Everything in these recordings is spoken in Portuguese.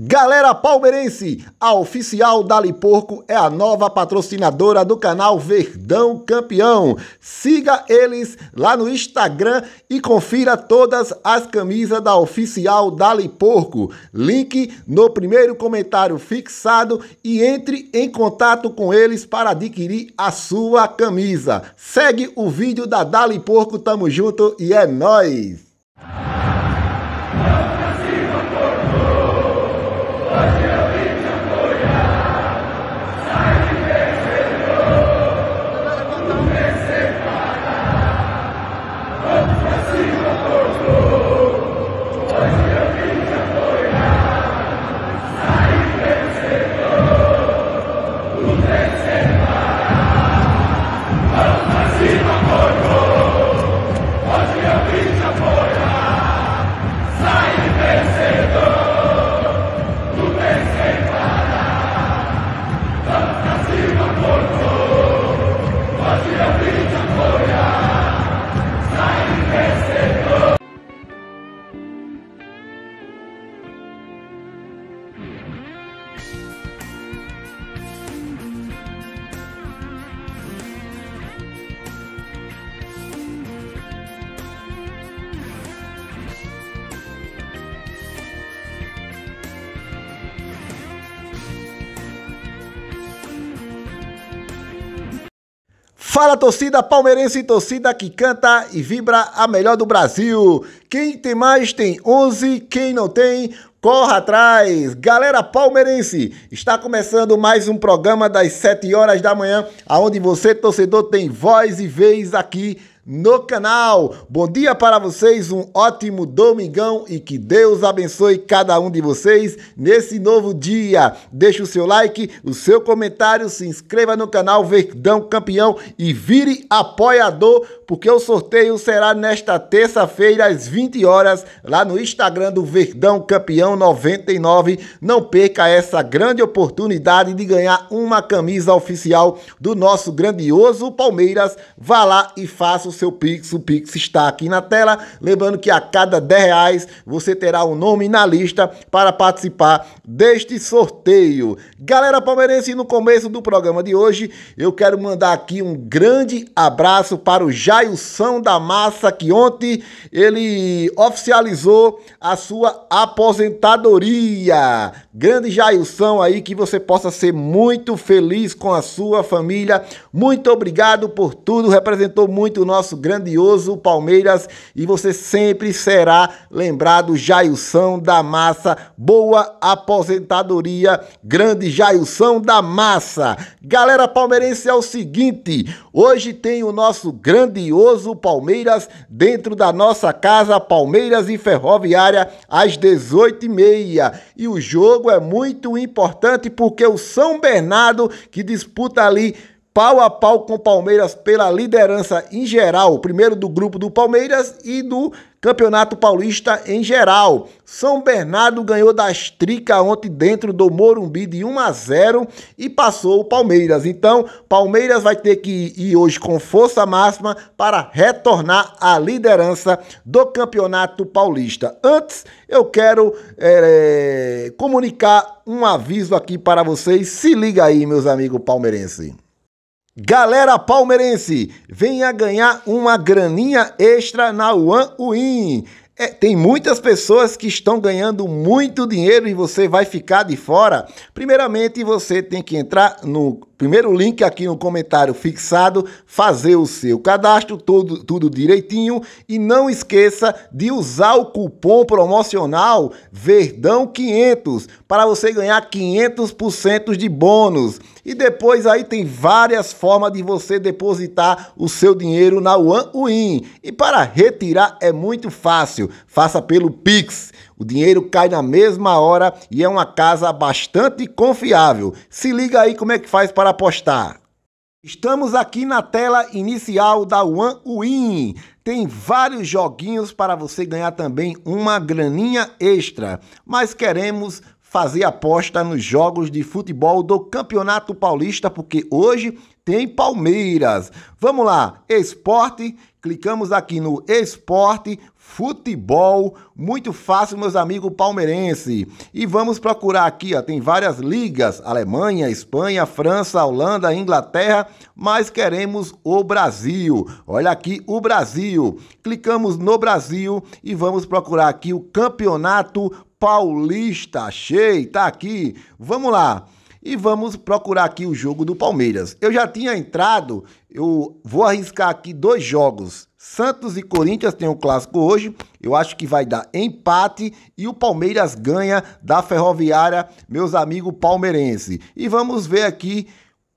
Galera palmeirense, a oficial Dali Porco é a nova patrocinadora do canal Verdão Campeão. Siga eles lá no Instagram e confira todas as camisas da oficial Dali Porco. Link no primeiro comentário fixado e entre em contato com eles para adquirir a sua camisa. Segue o vídeo da Dali Porco, tamo junto e é nós. Thank you. Fala torcida palmeirense, torcida que canta e vibra a melhor do Brasil. Quem tem mais tem 11, quem não tem, corra atrás. Galera palmeirense, está começando mais um programa das 7 horas da manhã, aonde você torcedor tem voz e vez aqui no canal. Bom dia para vocês, um ótimo domingão e que Deus abençoe cada um de vocês nesse novo dia. Deixe o seu like, o seu comentário, se inscreva no canal Verdão Campeão e vire apoiador, porque o sorteio será nesta terça-feira às 20 horas lá no Instagram do Verdão Campeão 99. Não perca essa grande oportunidade de ganhar uma camisa oficial do nosso grandioso Palmeiras. Vá lá e faça o o seu Pix, o Pix está aqui na tela. Lembrando que a cada 10 reais você terá o um nome na lista para participar deste sorteio. Galera palmeirense, no começo do programa de hoje, eu quero mandar aqui um grande abraço para o Jailson da Massa, que ontem ele oficializou a sua aposentadoria. Grande Jailson aí, que você possa ser muito feliz com a sua família. Muito obrigado por tudo, representou muito o nosso nosso grandioso Palmeiras e você sempre será lembrado Jailson da Massa. Boa aposentadoria, grande Jailson da Massa. Galera palmeirense, é o seguinte, hoje tem o nosso grandioso Palmeiras dentro da nossa casa Palmeiras e Ferroviária às 18h30. E o jogo é muito importante porque o São Bernardo, que disputa ali pau a pau com o Palmeiras pela liderança em geral, primeiro do grupo do Palmeiras e do Campeonato Paulista em geral. São Bernardo ganhou da tricas ontem dentro do Morumbi de 1 a 0 e passou o Palmeiras. Então, Palmeiras vai ter que ir hoje com força máxima para retornar à liderança do Campeonato Paulista. Antes, eu quero é, comunicar um aviso aqui para vocês. Se liga aí, meus amigos palmeirenses. Galera palmeirense, venha ganhar uma graninha extra na One Win. É, tem muitas pessoas que estão ganhando muito dinheiro e você vai ficar de fora. Primeiramente, você tem que entrar no Primeiro link aqui no comentário fixado, fazer o seu cadastro, todo, tudo direitinho. E não esqueça de usar o cupom promocional Verdão500 para você ganhar 500% de bônus. E depois aí tem várias formas de você depositar o seu dinheiro na OneWin. E para retirar é muito fácil, faça pelo Pix. O dinheiro cai na mesma hora e é uma casa bastante confiável. Se liga aí como é que faz para apostar. Estamos aqui na tela inicial da One Win. Tem vários joguinhos para você ganhar também uma graninha extra, mas queremos fazer aposta nos jogos de futebol do Campeonato Paulista, porque hoje tem Palmeiras. Vamos lá, esporte Clicamos aqui no Esporte, Futebol, muito fácil, meus amigos palmeirense. E vamos procurar aqui, ó, tem várias ligas: Alemanha, Espanha, França, Holanda, Inglaterra, mas queremos o Brasil. Olha aqui o Brasil. Clicamos no Brasil e vamos procurar aqui o Campeonato Paulista. Achei, tá aqui. Vamos lá e vamos procurar aqui o jogo do Palmeiras. Eu já tinha entrado, eu vou arriscar aqui dois jogos. Santos e Corinthians tem um clássico hoje. Eu acho que vai dar empate e o Palmeiras ganha da Ferroviária, meus amigos palmeirenses. E vamos ver aqui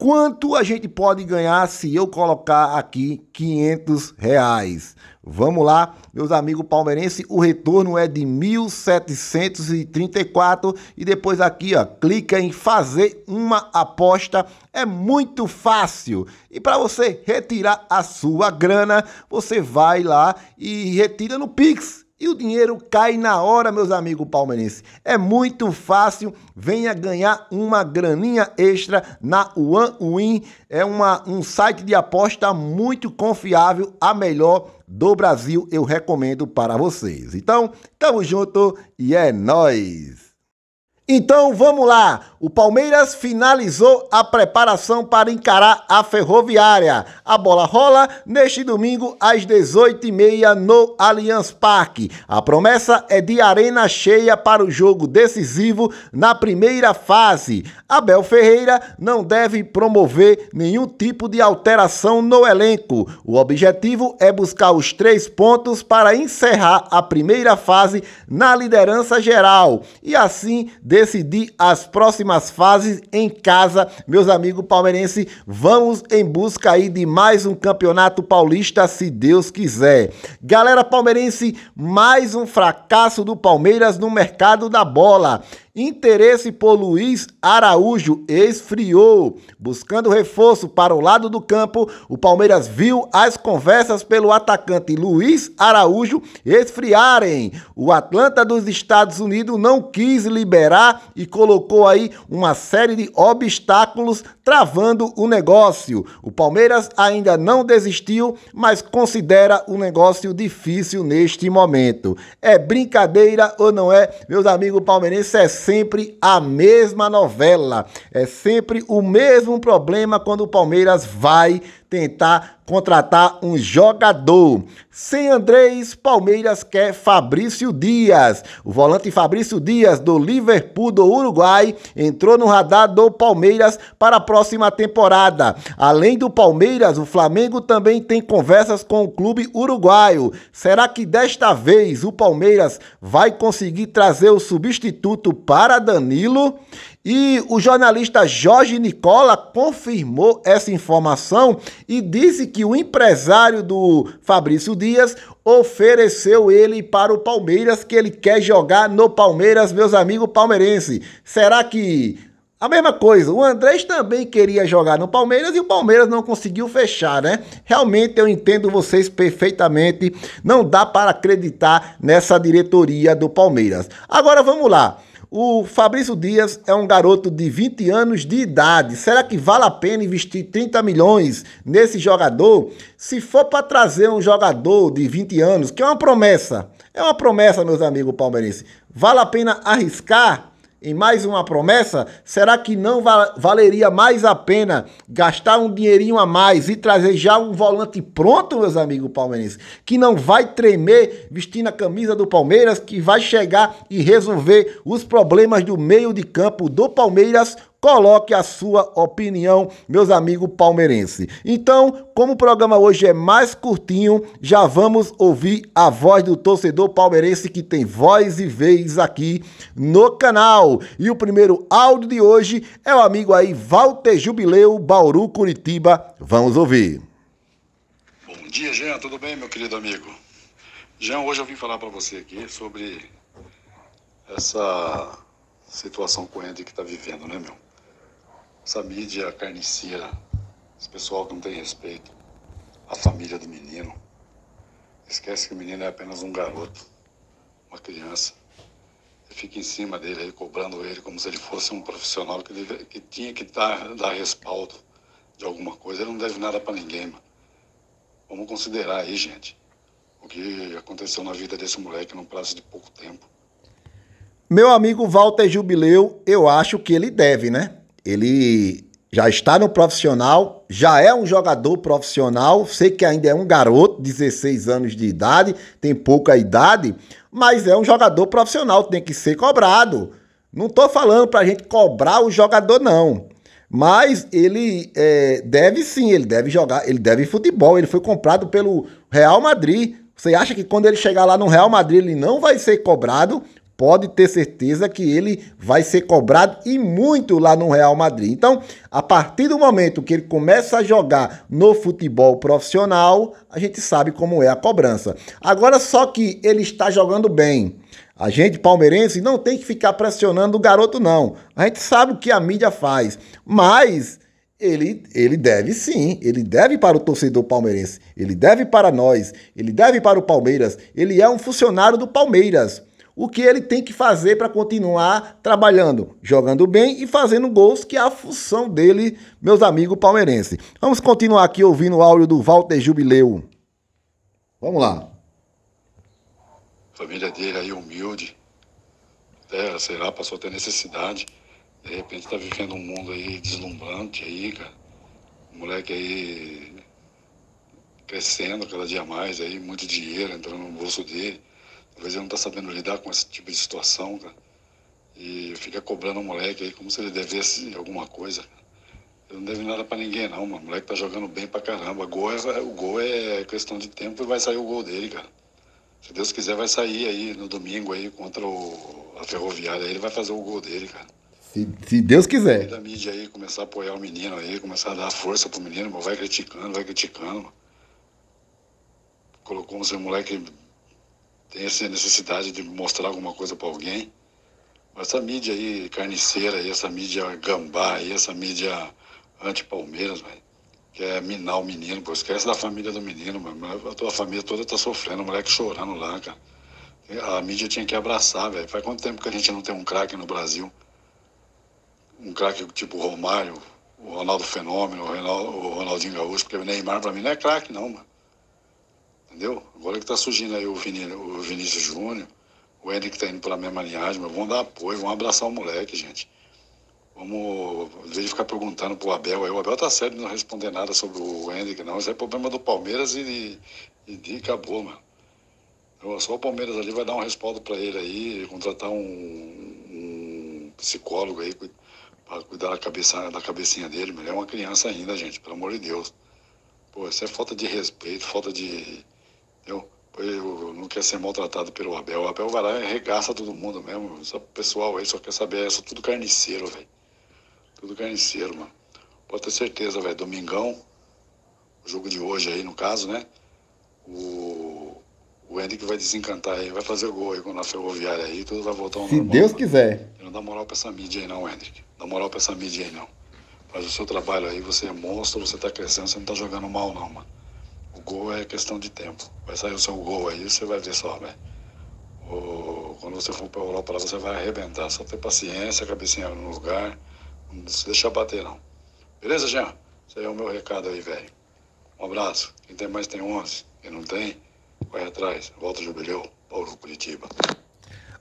Quanto a gente pode ganhar se eu colocar aqui 500 reais? Vamos lá, meus amigos palmeirenses, o retorno é de 1.734 e depois aqui, ó, clica em fazer uma aposta, é muito fácil. E para você retirar a sua grana, você vai lá e retira no Pix. E o dinheiro cai na hora, meus amigos palmeirenses. É muito fácil. Venha ganhar uma graninha extra na OneWin. É uma, um site de aposta muito confiável, a melhor do Brasil. Eu recomendo para vocês. Então, tamo junto e é nós. Então vamos lá. O Palmeiras finalizou a preparação para encarar a Ferroviária. A bola rola neste domingo às 18h30 no Allianz Parque. A promessa é de arena cheia para o jogo decisivo na primeira fase. Abel Ferreira não deve promover nenhum tipo de alteração no elenco. O objetivo é buscar os três pontos para encerrar a primeira fase na liderança geral e assim decidir as próximas fases em casa. Meus amigos palmeirenses, vamos em busca aí de mais um campeonato paulista, se Deus quiser. Galera palmeirense, mais um fracasso do Palmeiras no mercado da bola. Interesse por Luiz Araújo esfriou. Buscando reforço para o lado do campo, o Palmeiras viu as conversas pelo atacante Luiz Araújo esfriarem. O Atlanta dos Estados Unidos não quis liberar e colocou aí uma série de obstáculos travando o negócio. O Palmeiras ainda não desistiu, mas considera o negócio difícil neste momento. É brincadeira ou não é, meus amigos palmeirenses? É sempre a mesma novela, é sempre o mesmo problema quando o Palmeiras vai tentar contratar um jogador. Sem Andrés, Palmeiras quer Fabrício Dias. O volante Fabrício Dias, do Liverpool do Uruguai, entrou no radar do Palmeiras para a próxima temporada. Além do Palmeiras, o Flamengo também tem conversas com o clube uruguaio. Será que desta vez o Palmeiras vai conseguir trazer o substituto para Danilo? E o jornalista Jorge Nicola confirmou essa informação e disse que o empresário do Fabrício Dias ofereceu ele para o Palmeiras, que ele quer jogar no Palmeiras, meus amigos palmeirenses. Será que a mesma coisa, o Andrés também queria jogar no Palmeiras e o Palmeiras não conseguiu fechar, né? Realmente eu entendo vocês perfeitamente, não dá para acreditar nessa diretoria do Palmeiras. Agora vamos lá. O Fabrício Dias é um garoto de 20 anos de idade. Será que vale a pena investir 30 milhões nesse jogador? Se for para trazer um jogador de 20 anos, que é uma promessa, é uma promessa, meus amigos palmeirenses, vale a pena arriscar? em mais uma promessa, será que não valeria mais a pena gastar um dinheirinho a mais e trazer já um volante pronto, meus amigos palmeirenses, que não vai tremer vestindo a camisa do Palmeiras, que vai chegar e resolver os problemas do meio de campo do Palmeiras coloque a sua opinião, meus amigos palmeirenses. Então, como o programa hoje é mais curtinho, já vamos ouvir a voz do torcedor palmeirense que tem voz e vez aqui no canal. E o primeiro áudio de hoje é o amigo aí Walter Jubileu, Bauru, Curitiba. Vamos ouvir. Bom dia, Jean. Tudo bem, meu querido amigo? Jean, hoje eu vim falar para você aqui sobre essa situação corrente que está vivendo, né, meu? Essa mídia carniceira, esse pessoal que não tem respeito, à família do menino. Esquece que o menino é apenas um garoto, uma criança. E fica em cima dele, aí, cobrando ele como se ele fosse um profissional que, deve, que tinha que dar, dar respaldo de alguma coisa. Ele não deve nada para ninguém, mano. Vamos considerar aí, gente, o que aconteceu na vida desse moleque num prazo de pouco tempo. Meu amigo Walter Jubileu, eu acho que ele deve, né? ele já está no profissional, já é um jogador profissional, sei que ainda é um garoto, 16 anos de idade, tem pouca idade, mas é um jogador profissional, tem que ser cobrado. Não estou falando para a gente cobrar o jogador, não. Mas ele é, deve sim, ele deve jogar, ele deve futebol. Ele foi comprado pelo Real Madrid. Você acha que quando ele chegar lá no Real Madrid ele não vai ser cobrado? pode ter certeza que ele vai ser cobrado e muito lá no Real Madrid. Então, a partir do momento que ele começa a jogar no futebol profissional, a gente sabe como é a cobrança. Agora, só que ele está jogando bem. A gente palmeirense não tem que ficar pressionando o garoto, não. A gente sabe o que a mídia faz, mas ele, ele deve sim, ele deve para o torcedor palmeirense, ele deve para nós, ele deve para o Palmeiras, ele é um funcionário do Palmeiras o que ele tem que fazer para continuar trabalhando, jogando bem e fazendo gols, que é a função dele, meus amigos palmeirenses. Vamos continuar aqui ouvindo o áudio do Walter Jubileu. Vamos lá. Família dele aí humilde, é, sei lá, passou a ter necessidade. De repente está vivendo um mundo aí deslumbrante aí, cara. O moleque aí crescendo cada dia mais aí, muito dinheiro entrando no bolso dele. Às vezes ele não tá sabendo lidar com esse tipo de situação, cara. E fica cobrando o moleque aí como se ele devesse alguma coisa. Ele não deve nada para ninguém, não, mano. O moleque tá jogando bem pra caramba. Gol é, o gol é questão de tempo e vai sair o gol dele, cara. Se Deus quiser, vai sair aí no domingo aí contra o, a Ferroviária. Aí ele vai fazer o gol dele, cara. Se, se Deus quiser. da mídia aí, começar a apoiar o menino aí, começar a dar força pro menino, mas vai criticando, vai criticando. Colocou um moleque tem essa necessidade de mostrar alguma coisa para alguém. Mas essa mídia aí carniceira, aí, essa mídia gambá, aí, essa mídia anti-Palmeiras, velho, quer é minar o menino, pô, esquece da família do menino, mano. a tua família toda tá sofrendo, o moleque chorando lá, cara. A mídia tinha que abraçar, velho. Faz quanto tempo que a gente não tem um craque no Brasil? Um craque tipo Romário, o Ronaldo Fenômeno, o, o Ronaldinho Gaúcho, porque o Neymar pra mim não é craque, não, mano entendeu? Agora que tá surgindo aí o, Viní o Vinícius Júnior, o Henrique tá indo pela mesma linhagem, mas vamos dar apoio, vamos abraçar o moleque, gente. Vamos, em vez de ficar perguntando pro Abel, aí o Abel tá certo de não responder nada sobre o Henrique, não. Isso é problema do Palmeiras e, e, e acabou, mano. Então, só o Palmeiras ali vai dar um respaldo para ele aí, contratar um, um psicólogo aí para cuidar da, cabeça, da cabecinha dele. Ele é uma criança ainda, gente, pelo amor de Deus. Pô, isso é falta de respeito, falta de, eu, eu não quero ser maltratado pelo Abel. O Abel vai lá e arregaça todo mundo mesmo. O pessoal aí só quer saber. É só tudo carniceiro, velho. Tudo carniceiro, mano. Pode ter certeza, velho. Domingão, o jogo de hoje aí, no caso, né? O, o Henrique vai desencantar aí, vai fazer gol aí com a ferroviária aí, tudo vai voltar ao normal. Se Deus mano. quiser. Não dá moral pra essa mídia aí, não, Henrique. dá moral pra essa mídia aí, não. Faz o seu trabalho aí, você é monstro, você tá crescendo, você não tá jogando mal, não, mano. O gol é questão de tempo. Vai sair o seu gol aí, você vai ver só, né? O, quando você for para Europa, você vai arrebentar. Só ter paciência, cabecinha no lugar. Não se deixa bater, não. Beleza, Jean? Esse aí é o meu recado aí, velho. Um abraço. Quem tem mais tem 11. Quem não tem, vai atrás. Volta Jubileu, Paulo Curitiba.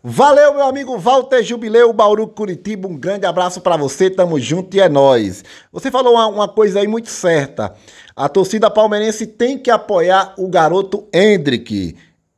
Valeu, meu amigo Walter Jubileu, Bauru Curitiba. Um grande abraço para você, tamo junto e é nós. Você falou uma, uma, coisa aí muito certa. A torcida palmeirense tem que apoiar o garoto Hendrick.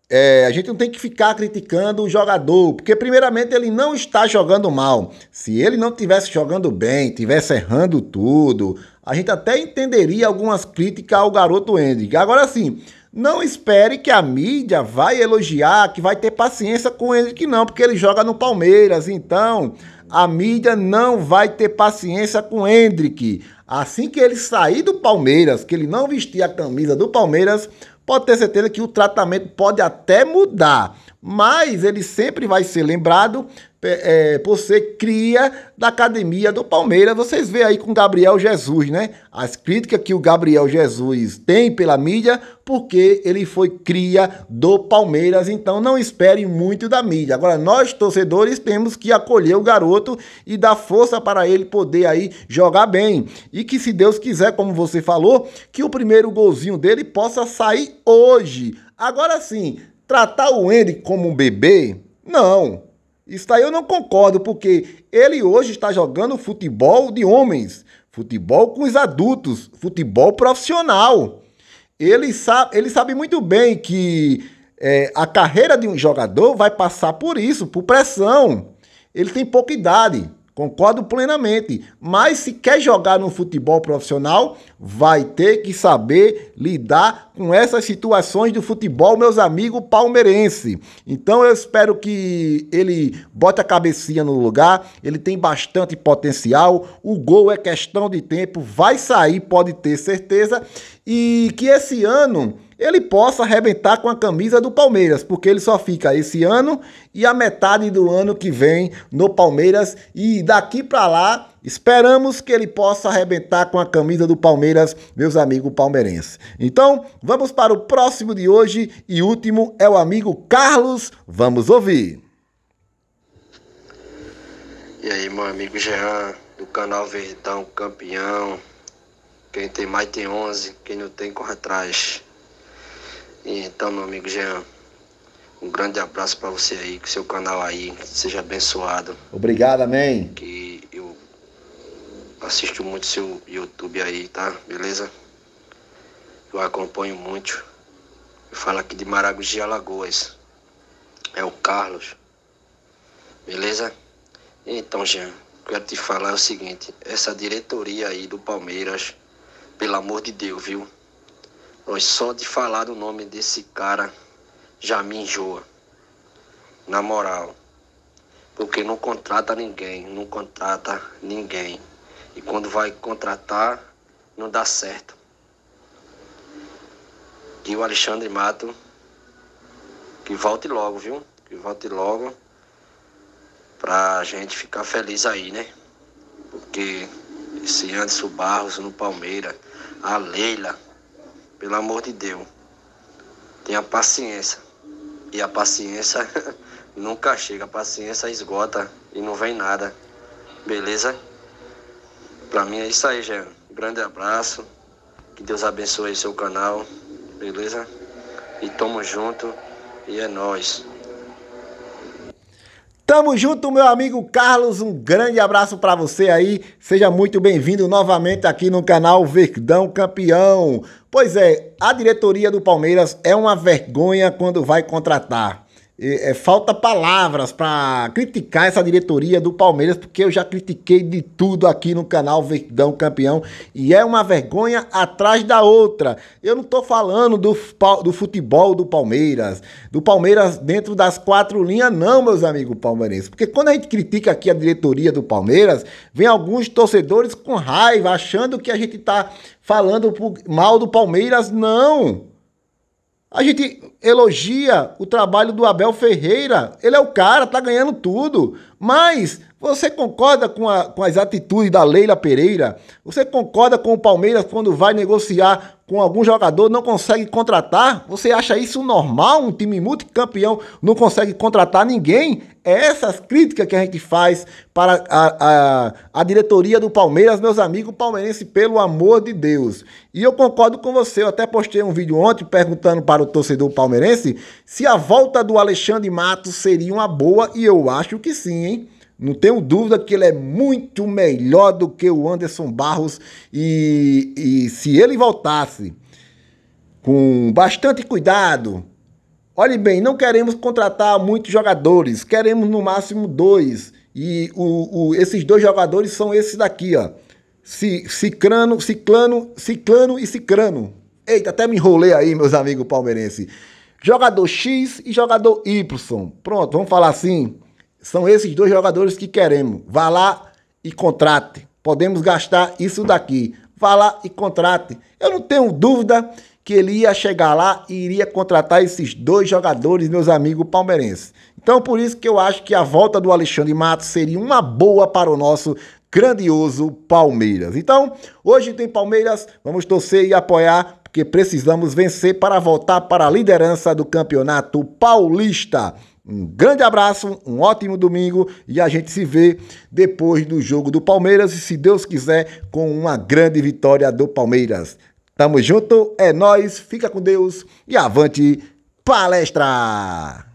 É, a gente não tem que ficar criticando o jogador, porque primeiramente ele não está jogando mal. Se ele não tivesse jogando bem, tivesse errando tudo, a gente até entenderia algumas críticas ao garoto Hendrick. Agora sim, não espere que a mídia vai elogiar, que vai ter paciência com ele, que não, porque ele joga no Palmeiras. Então, a mídia não vai ter paciência com Hendrick. Assim que ele sair do Palmeiras, que ele não vestir a camisa do Palmeiras, pode ter certeza que o tratamento pode até mudar mas ele sempre vai ser lembrado é, por ser cria da academia do Palmeiras. Vocês veem aí com Gabriel Jesus, né? As críticas que o Gabriel Jesus tem pela mídia, porque ele foi cria do Palmeiras. Então não esperem muito da mídia. Agora nós torcedores temos que acolher o garoto e dar força para ele poder aí jogar bem e que se Deus quiser, como você falou, que o primeiro golzinho dele possa sair hoje. Agora sim, Tratar o Andy como um bebê? Não. Isso aí eu não concordo, porque ele hoje está jogando futebol de homens, futebol com os adultos, futebol profissional. Ele sabe, ele sabe muito bem que é, a carreira de um jogador vai passar por isso, por pressão. Ele tem pouca idade. Concordo plenamente. Mas se quer jogar no futebol profissional, vai ter que saber lidar com essas situações do futebol, meus amigos palmeirense. Então eu espero que ele bote a cabecinha no lugar. Ele tem bastante potencial. O gol é questão de tempo. Vai sair, pode ter certeza. E que esse ano ele possa arrebentar com a camisa do Palmeiras, porque ele só fica esse ano e a metade do ano que vem no Palmeiras e daqui para lá Esperamos que ele possa arrebentar com a camisa do Palmeiras, meus amigos palmeirenses. Então, vamos para o próximo de hoje e último é o amigo Carlos. Vamos ouvir. E aí, meu amigo Jean, do canal Verdão Campeão. Quem tem mais tem 11, quem não tem, corre atrás. Então, meu amigo Jean, um grande abraço para você aí, que seu canal aí seja abençoado. Obrigado, amém. Que eu assisto muito seu YouTube aí, tá? Beleza? Eu acompanho muito. Eu falo aqui de Maragogi, Alagoas. É o Carlos. Beleza? Então, Jean, quero te falar o seguinte, essa diretoria aí do Palmeiras, pelo amor de Deus, viu? Mas só de falar o nome desse cara já me enjoa. Na moral. Porque não contrata ninguém, não contrata ninguém. E quando vai contratar, não dá certo. E o Alexandre Mato, que volte logo, viu? Que volte logo pra gente ficar feliz aí, né? Porque esse Anderson Barros no Palmeiras, a Leila pelo amor de Deus. Tenha paciência. E a paciência nunca chega. A paciência esgota e não vem nada. Beleza? Pra mim é isso aí, Jean. Grande abraço. Que Deus abençoe seu canal. Beleza? E tamo junto. E é nós. Tamo junto, meu amigo Carlos. Um grande abraço para você aí. Seja muito bem-vindo novamente aqui no canal Verdão Campeão. Pois é, a diretoria do Palmeiras é uma vergonha quando vai contratar é, é, falta palavras para criticar essa diretoria do Palmeiras, porque eu já critiquei de tudo aqui no canal Verdão Campeão e é uma vergonha atrás da outra. Eu não estou falando do, do futebol do Palmeiras, do Palmeiras dentro das quatro linhas, não, meus amigos palmeirenses, porque quando a gente critica aqui a diretoria do Palmeiras, vem alguns torcedores com raiva, achando que a gente está falando mal do Palmeiras, não. A gente elogia o trabalho do Abel Ferreira. Ele é o cara, tá ganhando tudo. Mas você concorda com, a, com as atitudes da Leila Pereira? Você concorda com o Palmeiras quando vai negociar com algum jogador, não consegue contratar? Você acha isso normal? Um time multicampeão não consegue contratar ninguém? É essas críticas que a gente faz para a, a, a diretoria do Palmeiras, meus amigos palmeirenses, pelo amor de Deus. E eu concordo com você, eu até postei um vídeo ontem perguntando para o torcedor palmeirense se a volta do Alexandre Matos seria uma boa, e eu acho que sim, hein? não tenho dúvida que ele é muito melhor do que o Anderson Barros. E, e se ele voltasse com bastante cuidado, olhe bem, não queremos contratar muitos jogadores, queremos no máximo dois. E o, o, esses dois jogadores são esses daqui, ó. Cicrano, Ciclano, Ciclano e Cicrano. Eita, até me enrolei aí, meus amigos palmeirenses. Jogador X e jogador Y. Pronto, vamos falar assim. São esses dois jogadores que queremos. Vá lá e contrate. Podemos gastar isso daqui. Vá lá e contrate. Eu não tenho dúvida que ele ia chegar lá e iria contratar esses dois jogadores, meus amigos palmeirenses. Então, por isso que eu acho que a volta do Alexandre Matos seria uma boa para o nosso grandioso Palmeiras. Então, hoje tem Palmeiras, vamos torcer e apoiar, porque precisamos vencer para voltar para a liderança do Campeonato Paulista. Um grande abraço, um ótimo domingo e a gente se vê depois do jogo do Palmeiras e, se Deus quiser, com uma grande vitória do Palmeiras. Tamo junto, é nós, fica com Deus e avante palestra!